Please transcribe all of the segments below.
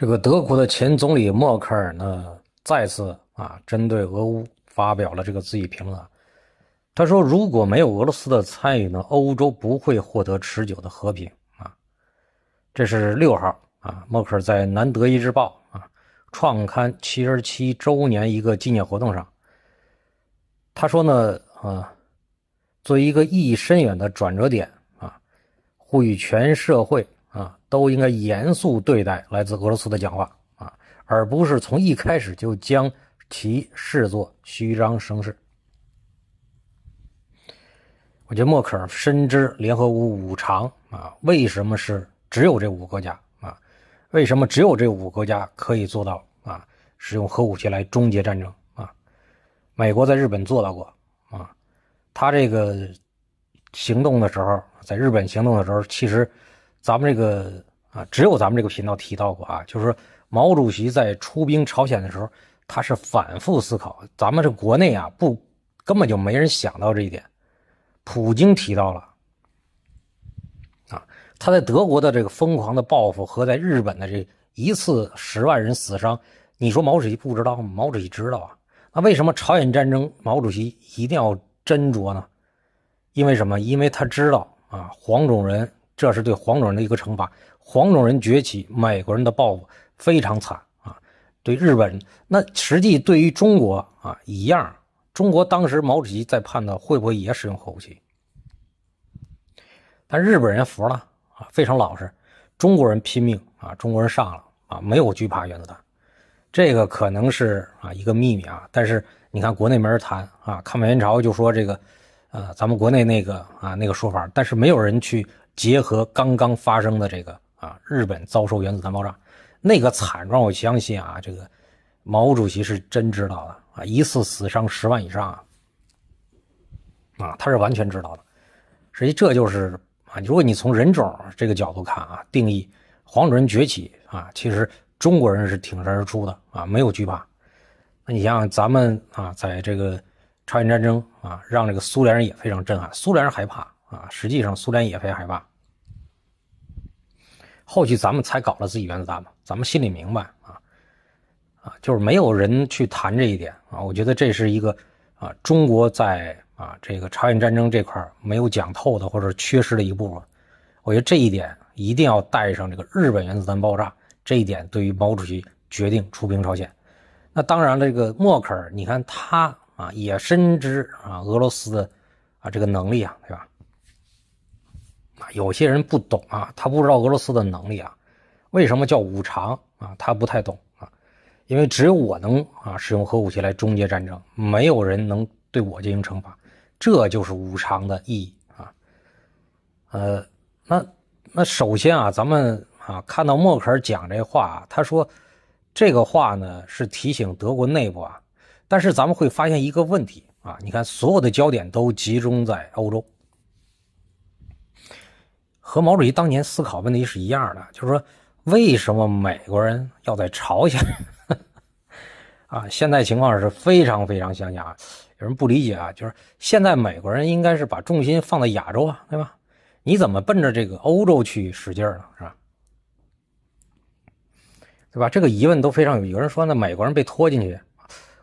这个德国的前总理默克尔呢，再次啊针对俄乌发表了这个自己评论啊，他说：“如果没有俄罗斯的参与呢，欧洲不会获得持久的和平啊。”这是六号啊，默克尔在南德意志报啊创刊七十七周年一个纪念活动上，他说呢啊，作为一个意义深远的转折点啊，呼吁全社会。啊，都应该严肃对待来自俄罗斯的讲话啊，而不是从一开始就将其视作虚张声势。我觉得默克尔深知联合国五常啊，为什么是只有这五个国家啊？为什么只有这五个国家可以做到啊？使用核武器来终结战争啊？美国在日本做到过啊？他这个行动的时候，在日本行动的时候，其实。咱们这个啊，只有咱们这个频道提到过啊，就是毛主席在出兵朝鲜的时候，他是反复思考。咱们这国内啊，不根本就没人想到这一点。普京提到了啊，他在德国的这个疯狂的报复和在日本的这一次十万人死伤，你说毛主席不知道？毛主席知道啊。那为什么朝鲜战争毛主席一定要斟酌呢？因为什么？因为他知道啊，黄种人。这是对黄种人的一个惩罚。黄种人崛起，美国人的报复非常惨啊！对日本，那实际对于中国啊一样。中国当时毛主席在判断会不会也使用核武器，但日本人服了啊，非常老实。中国人拼命啊，中国人上了啊，没有惧怕原子弹。这个可能是啊一个秘密啊，但是你看国内没人谈啊，抗美援朝就说这个，呃，咱们国内那个啊那个说法，但是没有人去。结合刚刚发生的这个啊，日本遭受原子弹爆炸那个惨状，我相信啊，这个毛主席是真知道的啊，一次死伤十万以上啊，啊，他是完全知道的。实际这就是啊，如果你从人种这个角度看啊，定义黄种人崛起啊，其实中国人是挺身而出的啊，没有惧怕。那你像咱们啊，在这个朝鲜战争啊，让这个苏联人也非常震撼，苏联人害怕。啊，实际上苏联也非常害怕，后期咱们才搞了自己原子弹嘛，咱们心里明白啊，啊，就是没有人去谈这一点啊。我觉得这是一个啊，中国在啊这个朝鲜战争这块没有讲透的或者缺失的一部分。我觉得这一点一定要带上这个日本原子弹爆炸这一点，对于毛主席决定出兵朝鲜。那当然了，这个默克尔，你看他啊，也深知啊俄罗斯的啊这个能力啊，对吧？有些人不懂啊，他不知道俄罗斯的能力啊，为什么叫五常啊？他不太懂啊，因为只有我能啊使用核武器来终结战争，没有人能对我进行惩罚，这就是五常的意义啊。呃，那那首先啊，咱们啊看到默克尔讲这话，他说这个话呢是提醒德国内部啊，但是咱们会发现一个问题啊，你看所有的焦点都集中在欧洲。和毛主席当年思考问题是一样的，就是说，为什么美国人要在朝鲜？啊，现在情况是非常非常像。啊，有人不理解啊，就是现在美国人应该是把重心放在亚洲啊，对吧？你怎么奔着这个欧洲去使劲呢？了，是吧？对吧？这个疑问都非常有。有人说呢，美国人被拖进去，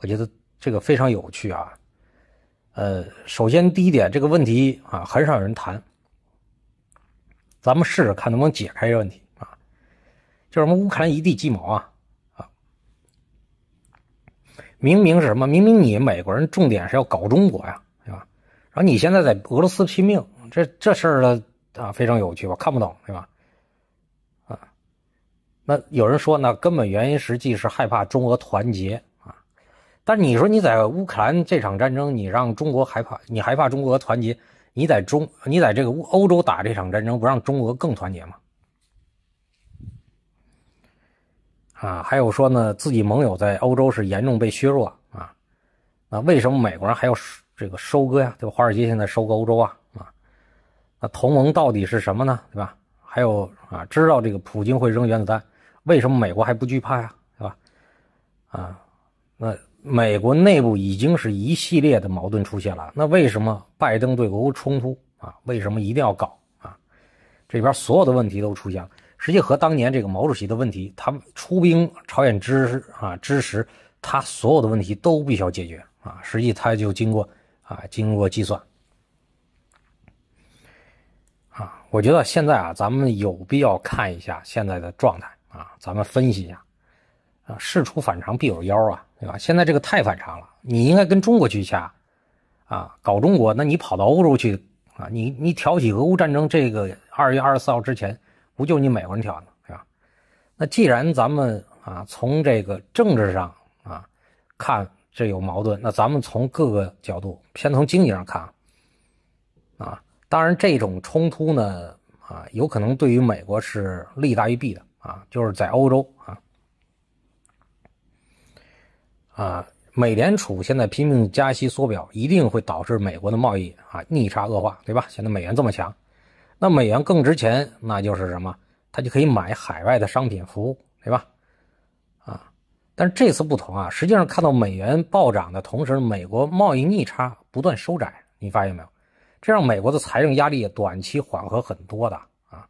我觉得这个非常有趣啊。呃，首先第一点，这个问题啊，很少有人谈。咱们试试看能不能解开这问题啊？就是我们乌克兰一地鸡毛啊啊！明明是什么？明明你美国人重点是要搞中国呀，对吧？然后你现在在俄罗斯拼命，这这事儿呢啊非常有趣我看不懂对吧？啊，那有人说呢，根本原因实际是害怕中俄团结啊。但你说你在乌克兰这场战争，你让中国害怕？你害怕中俄团结？你在中，你在这个欧洲打这场战争，不让中俄更团结吗？啊，还有说呢，自己盟友在欧洲是严重被削弱啊，那为什么美国人还要这个收割呀？对吧？华尔街现在收割欧洲啊，啊，那同盟到底是什么呢？对吧？还有啊，知道这个普京会扔原子弹，为什么美国还不惧怕呀？对吧？啊，那。美国内部已经是一系列的矛盾出现了，那为什么拜登对俄乌冲突啊，为什么一定要搞啊？这边所有的问题都出现了，实际和当年这个毛主席的问题，他出兵朝鲜之啊之时，他所有的问题都必须要解决啊，实际他就经过啊经过计算啊，我觉得现在啊咱们有必要看一下现在的状态啊，咱们分析一下。事出反常必有妖啊，对吧？现在这个太反常了，你应该跟中国去掐啊，搞中国，那你跑到欧洲去啊？你你挑起俄乌战争，这个二月二十四号之前，不就你美国人挑的，对吧？那既然咱们啊，从这个政治上啊看这有矛盾，那咱们从各个角度，先从经济上看啊。啊，当然这种冲突呢啊，有可能对于美国是利大于弊的啊，就是在欧洲啊。啊，美联储现在拼命加息缩表，一定会导致美国的贸易啊逆差恶化，对吧？现在美元这么强，那美元更值钱，那就是什么？他就可以买海外的商品服务，对吧？啊，但是这次不同啊，实际上看到美元暴涨的同时，美国贸易逆差不断收窄，你发现没有？这让美国的财政压力短期缓和很多的啊，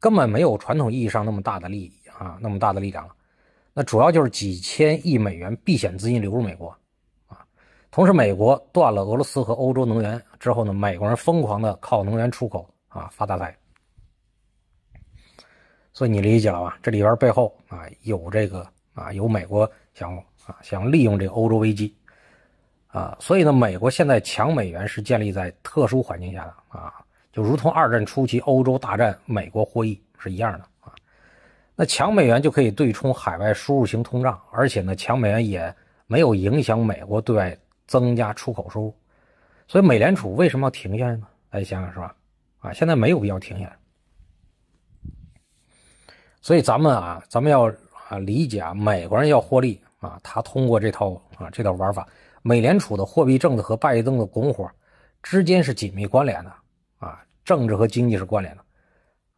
根本没有传统意义上那么大的利益啊，那么大的力量了。那主要就是几千亿美元避险资金流入美国，啊，同时美国断了俄罗斯和欧洲能源之后呢，美国人疯狂的靠能源出口啊发大财。所以你理解了吧？这里边背后啊有这个啊有美国想啊想利用这个欧洲危机，啊，所以呢，美国现在抢美元是建立在特殊环境下的啊，就如同二战初期欧洲大战美国获益是一样的。那强美元就可以对冲海外输入型通胀，而且呢，强美元也没有影响美国对外增加出口收入，所以美联储为什么要停下来呢？大家想想是吧？啊，现在没有必要停下来。所以咱们啊，咱们要啊理解啊，美国人要获利啊，他通过这套啊这套玩法，美联储的货币政策和拜登的拱火之间是紧密关联的啊，政治和经济是关联的，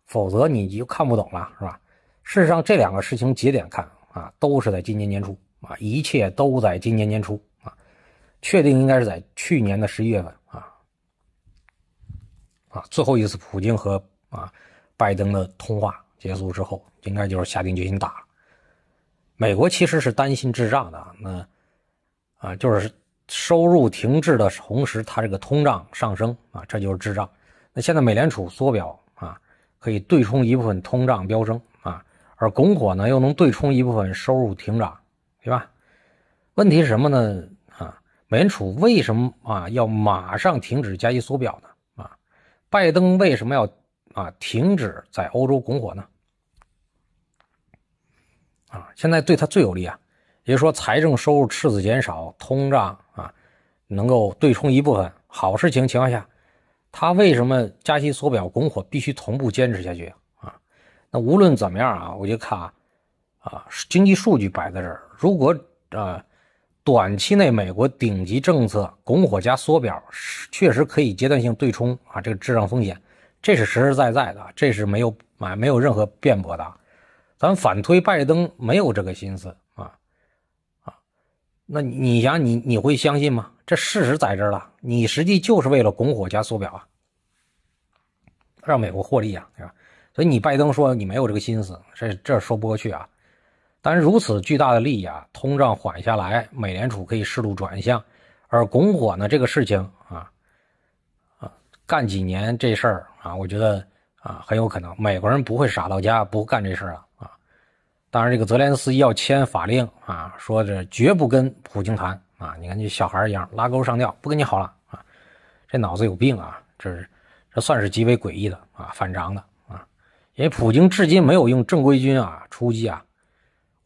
否则你就看不懂了，是吧？事实上，这两个事情节点看啊，都是在今年年初啊，一切都在今年年初啊，确定应该是在去年的十一月份啊，啊，最后一次普京和啊拜登的通话结束之后，应该就是下定决心打。美国其实是担心滞胀的，那啊，就是收入停滞的同时，它这个通胀上升啊，这就是滞胀。那现在美联储缩表啊，可以对冲一部分通胀飙升。而拱火呢，又能对冲一部分收入停涨，对吧？问题是什么呢？啊，美联储为什么啊要马上停止加息缩表呢？啊，拜登为什么要啊停止在欧洲拱火呢？啊，现在对他最有利啊，也就是说财政收入赤字减少，通胀啊能够对冲一部分好事情情况下，他为什么加息缩表拱火必须同步坚持下去？那无论怎么样啊，我就看啊，啊，经济数据摆在这儿。如果啊，短期内美国顶级政策拱火加缩表，确实可以阶段性对冲啊这个滞胀风险，这是实实在在的，这是没有啊没有任何辩驳的。咱反推拜登没有这个心思啊啊，那你想你你会相信吗？这事实在这儿了，你实际就是为了拱火加缩表啊，让美国获利啊，对吧？所以你拜登说你没有这个心思，这这说不过去啊。但是如此巨大的利益啊，通胀缓下来，美联储可以适度转向，而拱火呢这个事情啊啊干几年这事儿啊，我觉得啊很有可能美国人不会傻到家不干这事儿了啊。当然这个泽连斯基要签法令啊，说这绝不跟普京谈啊，你看这小孩一样拉钩上吊不跟你好了啊，这脑子有病啊，这这算是极为诡异的啊反常的。因为普京至今没有用正规军啊出击啊，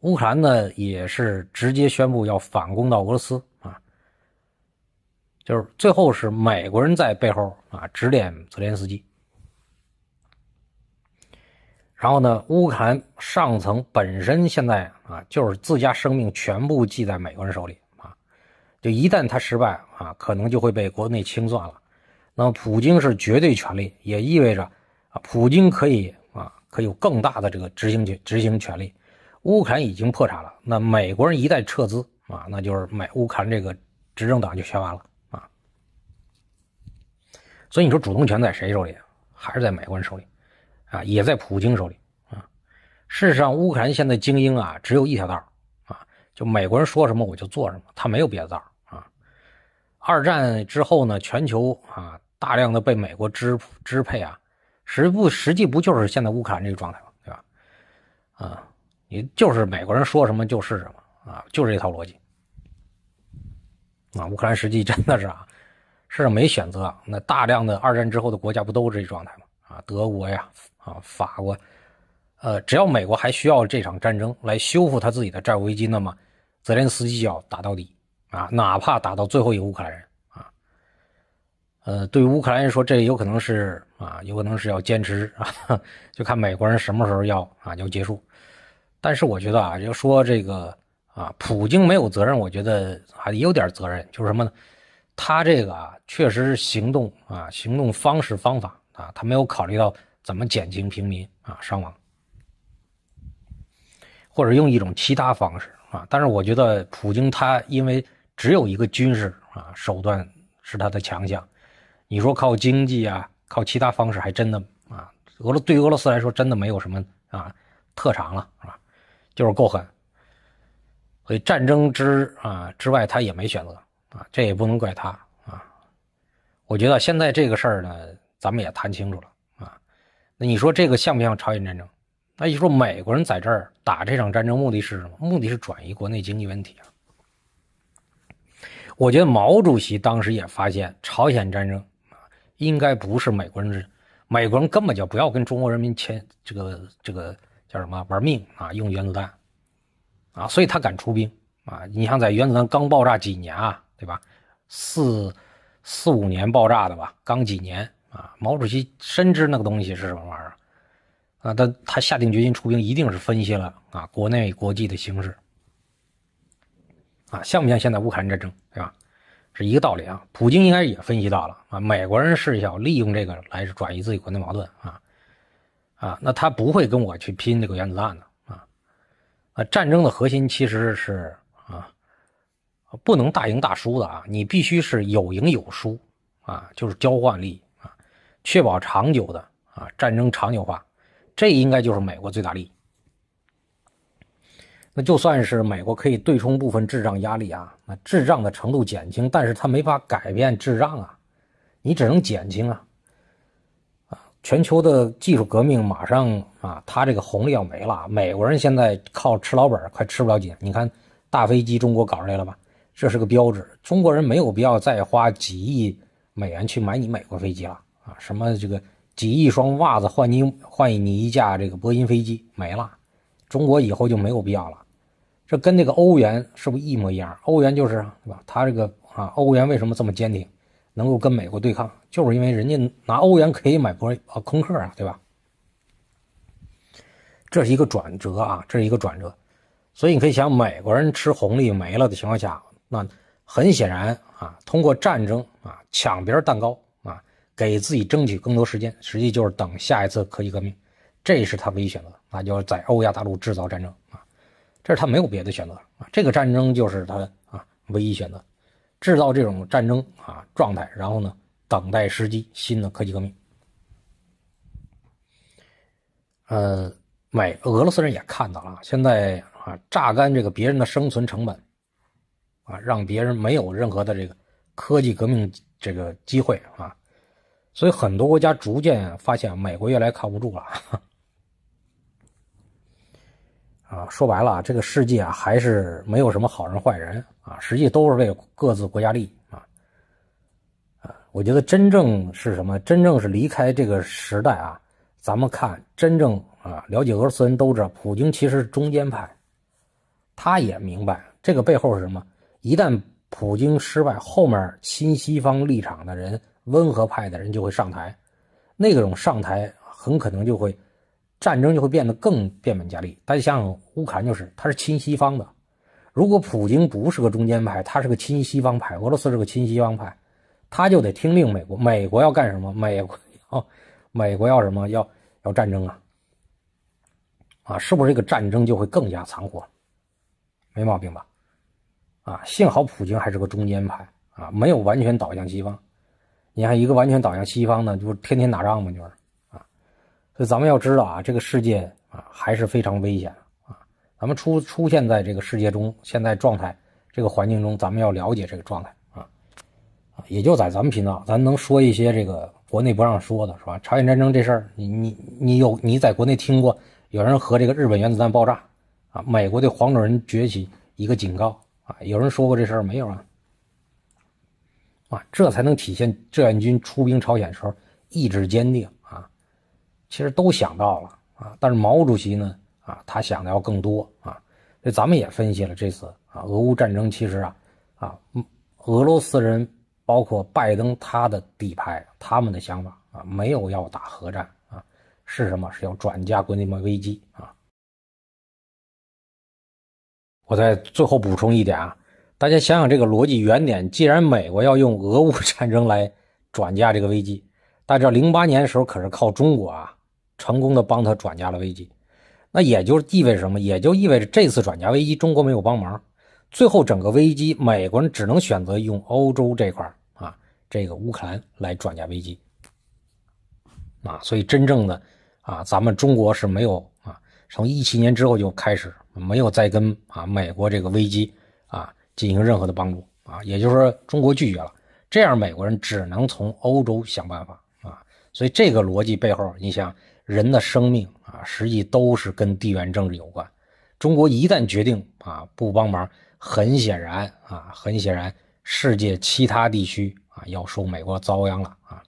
乌克兰呢也是直接宣布要反攻到俄罗斯啊，就是最后是美国人在背后啊指点泽连斯基，然后呢，乌克兰上层本身现在啊就是自家生命全部系在美国人手里啊，就一旦他失败啊，可能就会被国内清算了。那么，普京是绝对权力，也意味着啊，普京可以。可有更大的这个执行权、执行权利。乌克兰已经破产了，那美国人一旦撤资啊，那就是美乌克兰这个执政党就全完了啊。所以你说主动权在谁手里？还是在美国人手里啊？也在普京手里啊？事实上，乌克兰现在精英啊，只有一条道啊，就美国人说什么我就做什么，他没有别的道啊。二战之后呢，全球啊，大量的被美国支支配啊。实不实际不就是现在乌克兰这个状态吗？对吧？啊，你就是美国人说什么就是什么啊，就是这套逻辑啊。乌克兰实际真的是啊，是没选择。那大量的二战之后的国家不都是这状态吗？啊，德国呀，啊，法国，呃，只要美国还需要这场战争来修复他自己的债务危机，那么泽连斯基要打到底啊，哪怕打到最后一个乌克兰人。呃，对乌克兰人说，这有可能是啊，有可能是要坚持啊，就看美国人什么时候要啊，要结束。但是我觉得啊，要说这个啊，普京没有责任，我觉得还有点责任，就是什么呢？他这个啊，确实是行动啊，行动方式方法啊，他没有考虑到怎么减轻平民啊伤亡，或者用一种其他方式啊。但是我觉得，普京他因为只有一个军事啊手段是他的强项。你说靠经济啊，靠其他方式还真的啊，俄罗对俄罗斯来说真的没有什么啊特长了，是吧？就是够狠，所以战争之啊之外他也没选择啊，这也不能怪他啊。我觉得现在这个事儿呢，咱们也谈清楚了啊。那你说这个像不像朝鲜战争？那你就说美国人在这儿打这场战争目的是什么？目的是转移国内经济问题啊。我觉得毛主席当时也发现朝鲜战争。应该不是美国人，美国人根本就不要跟中国人民签这个这个叫什么玩命啊，用原子弹，啊，所以他敢出兵啊。你像在原子弹刚爆炸几年啊，对吧？四四五年爆炸的吧，刚几年啊。毛主席深知那个东西是什么玩意儿啊，他他下定决心出兵，一定是分析了啊国内国际的形势啊，像不像现在乌克兰战争，对吧？是一个道理啊，普京应该也分析到了啊，美国人是要利用这个来转移自己国内矛盾啊，啊，那他不会跟我去拼这个原子弹的啊，啊，战争的核心其实是啊，不能大赢大输的啊，你必须是有赢有输啊，就是交换利益啊，确保长久的啊，战争长久化，这应该就是美国最大利益。那就算是美国可以对冲部分滞胀压力啊，那滞胀的程度减轻，但是它没法改变滞胀啊，你只能减轻啊。啊，全球的技术革命马上啊，它这个红利要没了，美国人现在靠吃老本快吃不了几年。你看大飞机中国搞出来了吧？这是个标志，中国人没有必要再花几亿美元去买你美国飞机了啊！什么这个几亿双袜子换你换你一架这个波音飞机没了，中国以后就没有必要了。这跟那个欧元是不是一模一样？欧元就是啊，对吧？他这个啊，欧元为什么这么坚挺，能够跟美国对抗，就是因为人家拿欧元可以买波啊空客啊，对吧？这是一个转折啊，这是一个转折。所以你可以想，美国人吃红利没了的情况下，那很显然啊，通过战争啊抢别人蛋糕啊，给自己争取更多时间，实际就是等下一次科技革命，这是他唯一选择那就是在欧亚大陆制造战争。这是他没有别的选择啊，这个战争就是他啊唯一选择，制造这种战争啊状态，然后呢等待时机，新的科技革命。呃，美俄罗斯人也看到了现在啊榨干这个别人的生存成本，啊让别人没有任何的这个科技革命这个机会啊，所以很多国家逐渐发现美国越来靠不住了。啊，说白了啊，这个世界啊，还是没有什么好人坏人啊，实际都是为各自国家利益啊。啊，我觉得真正是什么？真正是离开这个时代啊，咱们看真正啊，了解俄罗斯人都知道，普京其实中间派，他也明白这个背后是什么。一旦普京失败，后面亲西方立场的人、温和派的人就会上台，那种上台很可能就会。战争就会变得更变本加厉。大家想想，乌克兰就是，他是亲西方的。如果普京不是个中间派，他是个亲西方派，俄罗斯是个亲西方派，他就得听令美国。美国要干什么？美国要，美国要什么？要要战争啊！啊，是不是这个战争就会更加残酷？没毛病吧？啊，幸好普京还是个中间派啊，没有完全倒向西方。你看，一个完全倒向西方的，就天天打仗嘛，就是。所以咱们要知道啊，这个世界啊还是非常危险啊。咱们出出现在这个世界中，现在状态这个环境中，咱们要了解这个状态啊。也就在咱们频道，咱能说一些这个国内不让说的是吧？朝鲜战争这事儿，你你你有你在国内听过？有人和这个日本原子弹爆炸啊，美国对黄种人崛起一个警告啊，有人说过这事儿没有啊？啊，这才能体现志愿军出兵朝鲜时候意志坚定。其实都想到了啊，但是毛主席呢啊，他想的要更多啊。所以咱们也分析了这次啊，俄乌战争其实啊啊，俄罗斯人包括拜登他的底牌，他们的想法啊，没有要打核战啊，是什么？是要转嫁国内危机啊。我再最后补充一点啊，大家想想这个逻辑原点，既然美国要用俄乌 战争来转嫁这个危机，大家知道零八年的时候可是靠中国啊。成功的帮他转嫁了危机，那也就是意味着什么？也就意味着这次转嫁危机，中国没有帮忙，最后整个危机，美国人只能选择用欧洲这块啊，这个乌克兰来转嫁危机，啊，所以真正的啊，咱们中国是没有啊，从一七年之后就开始没有再跟啊美国这个危机啊进行任何的帮助啊，也就是说中国拒绝了，这样美国人只能从欧洲想办法啊，所以这个逻辑背后，你想。人的生命啊，实际都是跟地缘政治有关。中国一旦决定啊不帮忙，很显然啊，很显然，世界其他地区啊要受美国遭殃了啊。